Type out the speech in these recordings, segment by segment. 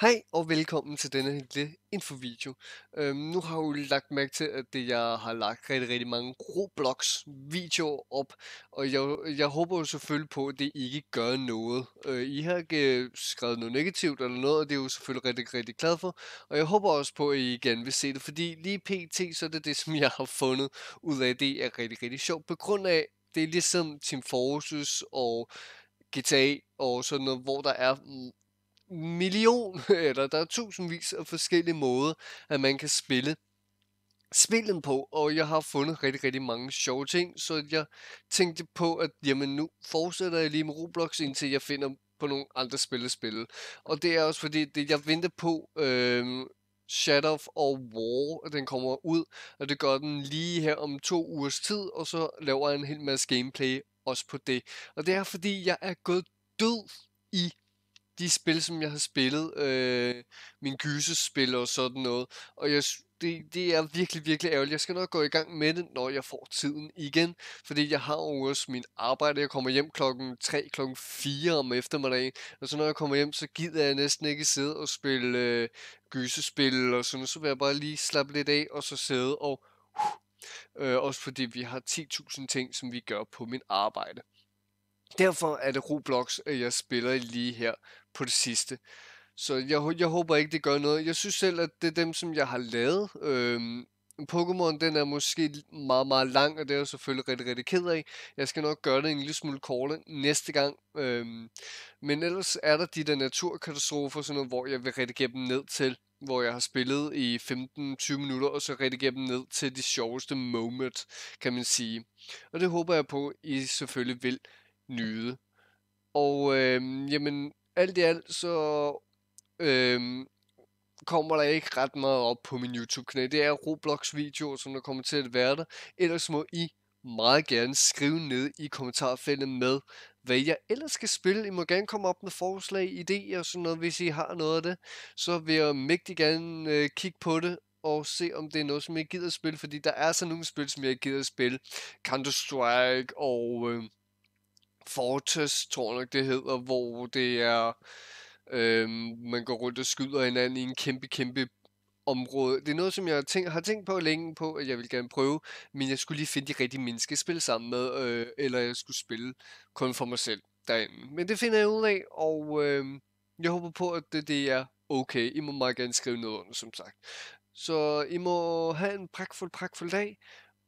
Hej og velkommen til denne lille infovideo. Øhm, nu har jeg jo lagt mærke til, at det, jeg har lagt rigtig, rigtig mange Roblox-videoer op, og jeg, jeg håber jo selvfølgelig på, at det ikke gør noget. Øh, I har ikke øh, skrevet noget negativt eller noget, og det er jo selvfølgelig rigtig, rigtig glad for, og jeg håber også på, at I igen vil se det, fordi lige pt, så er det det, som jeg har fundet ud af, det er rigtig, rigtig sjovt, på grund af, det er ligesom Team Fortress og GTA og sådan noget, hvor der er million, eller der er tusindvis af forskellige måder, at man kan spille spillet på, og jeg har fundet rigtig, rigtig mange sjove ting, så jeg tænkte på, at jamen nu fortsætter jeg lige med Roblox, indtil jeg finder på nogle andre spil at spille. Og det er også fordi, det jeg venter på, øhm, Shadow of War, den kommer ud, og det gør den lige her om to ugers tid, og så laver jeg en hel masse gameplay også på det. Og det er fordi, jeg er gået død i de spil, som jeg har spillet, øh, min gysespil og sådan noget, og jeg, det, det er virkelig, virkelig ærgerligt. Jeg skal nok gå i gang med det, når jeg får tiden igen, fordi jeg har jo også min arbejde. Jeg kommer hjem klokken 3, klokken 4 om eftermiddagen, og så når jeg kommer hjem, så gider jeg næsten ikke sidde og spille øh, gysespil og sådan noget. Så vil jeg bare lige slappe lidt af, og så sidde og... Uh, øh, også fordi vi har 10.000 ting, som vi gør på min arbejde. Derfor er det Roblox, øh, jeg spiller lige her på det sidste. Så jeg, jeg håber ikke, det gør noget. Jeg synes selv, at det er dem, som jeg har lavet. Øhm, Pokémon, den er måske meget, meget lang, og det er jeg selvfølgelig rigtig, rigtig ked af. Jeg skal nok gøre det en lille smule kortere næste gang. Øhm, men ellers er der de der naturkatastrofer, sådan noget, hvor jeg vil redigere dem ned til, hvor jeg har spillet i 15-20 minutter, og så redigere dem ned til de sjoveste moment, kan man sige. Og det håber jeg på, I selvfølgelig vil nyde. Og øhm, jamen, alt i alt, så øhm, kommer der ikke ret meget op på min YouTube-kanal. Det er Roblox-videoer, som der kommer til at være der. Ellers må I meget gerne skrive ned i kommentarfeltet med, hvad jeg ellers skal spille. I må gerne komme op med forslag, idéer og sådan noget, hvis I har noget af det. Så vil jeg mægtig gerne øh, kigge på det og se, om det er noget, som jeg gider at spille. Fordi der er så nogle spil, som jeg gider at spille. Counter-Strike og... Øh, Fortress, tror jeg nok det hedder, hvor det er, øhm, man går rundt og skyder hinanden i en kæmpe, kæmpe område. Det er noget, som jeg tænkt, har tænkt på længe på, at jeg vil gerne prøve, men jeg skulle lige finde de rigtige mennesker at spille sammen med, øh, eller jeg skulle spille kun for mig selv derinde. Men det finder jeg ud af, og øh, jeg håber på, at det, det er okay. I må meget gerne skrive noget under, som sagt. Så I må have en pragtfuld, pragtfuld dag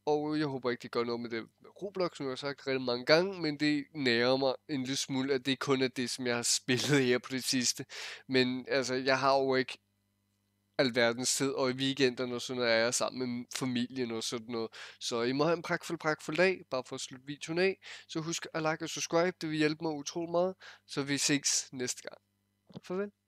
og jeg håber ikke, det gør noget med det Roblox, nu har sagt rigtig mange gange, men det nærer mig en lille smule, at det kun er det, som jeg har spillet her på det sidste. Men altså, jeg har jo ikke alverdens tid, og i weekenderne og sådan noget er jeg sammen med familien og sådan noget. Så I må have en pragtfuld, pragtfuld dag, bare for at slutte videoen af. Så husk at like og subscribe, det vil hjælpe mig utrolig meget. Så vi ses næste gang. Farvel.